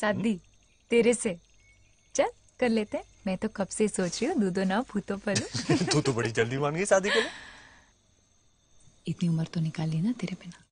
शादी तेरे से चल कर लेते हैं मैं तो कब से सोच रही हूँ दूधो ना भूतो पर तू तो बड़ी जल्दी मान गई शादी के लिए इतनी उम्र तो निकाल ली ना तेरे बिना